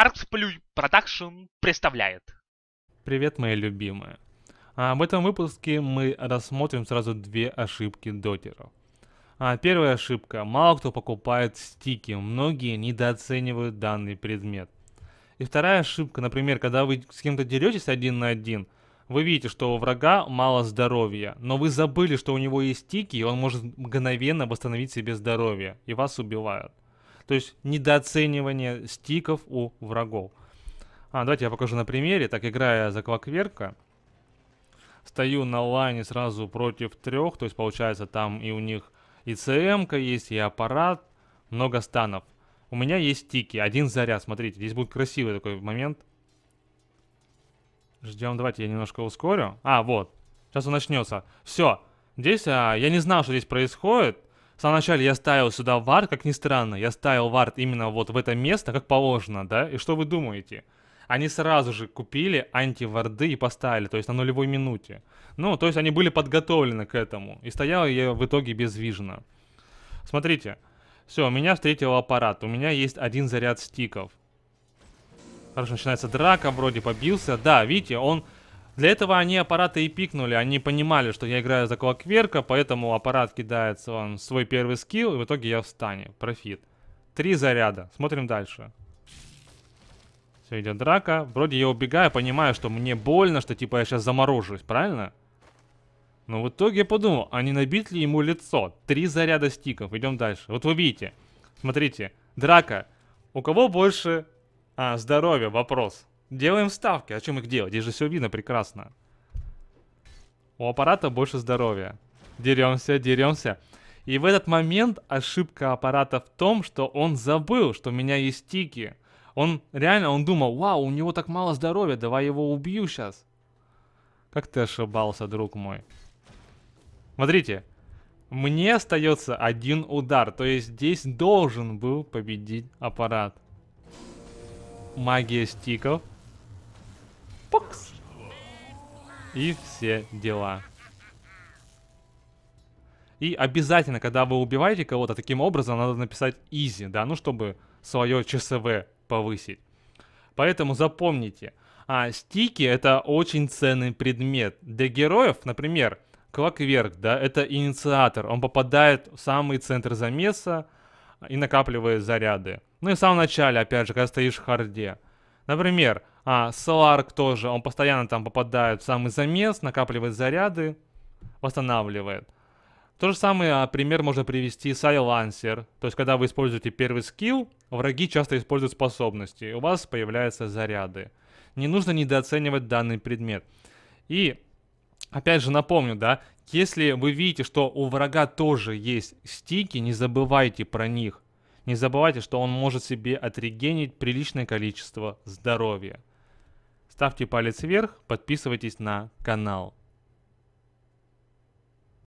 Arts Production представляет. Привет, мои любимые. А в этом выпуске мы рассмотрим сразу две ошибки дотеров. А первая ошибка. Мало кто покупает стики, многие недооценивают данный предмет. И вторая ошибка, например, когда вы с кем-то деретесь один на один, вы видите, что у врага мало здоровья, но вы забыли, что у него есть стики, и он может мгновенно восстановить себе здоровье, и вас убивают. То есть недооценивание стиков у врагов. А, давайте я покажу на примере. Так, играя за Квакверка, стою на лайне сразу против трех. То есть, получается, там и у них и ЦМ-ка есть, и аппарат, много станов. У меня есть стики. один заряд, смотрите, здесь будет красивый такой момент. Ждем, давайте я немножко ускорю. А, вот, сейчас он начнется. Все, здесь а, я не знал, что здесь происходит. В самом начале я ставил сюда вар, как ни странно, я ставил вард именно вот в это место, как положено, да? И что вы думаете? Они сразу же купили антиварды и поставили, то есть на нулевой минуте. Ну, то есть они были подготовлены к этому. И стоял я в итоге безвижно. Смотрите. Все, меня встретил аппарат. У меня есть один заряд стиков. Хорошо, начинается драка, вроде побился. Да, видите, он для этого они аппараты и пикнули. Они понимали, что я играю за Клокверка, поэтому аппарат кидает он свой первый скилл, и в итоге я в Профит. Три заряда. Смотрим дальше. Все, идет драка. Вроде я убегаю, понимаю, что мне больно, что типа я сейчас заморожусь, правильно? Но в итоге я подумал, а не набить ли ему лицо? Три заряда стиков. Идем дальше. Вот вы видите. Смотрите. Драка. У кого больше а, здоровья? Вопрос. Делаем ставки. о а чем их делать? Здесь же все видно прекрасно. У аппарата больше здоровья. Деремся, деремся. И в этот момент ошибка аппарата в том, что он забыл, что у меня есть тики. Он реально, он думал, вау, у него так мало здоровья, давай его убью сейчас. Как ты ошибался, друг мой. Смотрите, мне остается один удар, то есть здесь должен был победить аппарат. Магия стиков. Покс. И все дела. И обязательно, когда вы убиваете кого-то таким образом, надо написать easy да, ну, чтобы свое ЧСВ повысить. Поэтому запомните, а, стики это очень ценный предмет. Для героев, например, Клакверк, да, это инициатор. Он попадает в самый центр замеса и накапливает заряды. Ну и в самом начале, опять же, когда стоишь в харде. Например, а, Соларк тоже, он постоянно там попадает в самый замес, накапливает заряды, восстанавливает. То же самое, а, пример можно привести с Айлансер. То есть, когда вы используете первый скилл, враги часто используют способности, у вас появляются заряды. Не нужно недооценивать данный предмет. И, опять же, напомню, да, если вы видите, что у врага тоже есть стики, не забывайте про них. Не забывайте, что он может себе отрегенить приличное количество здоровья. Ставьте палец вверх, подписывайтесь на канал.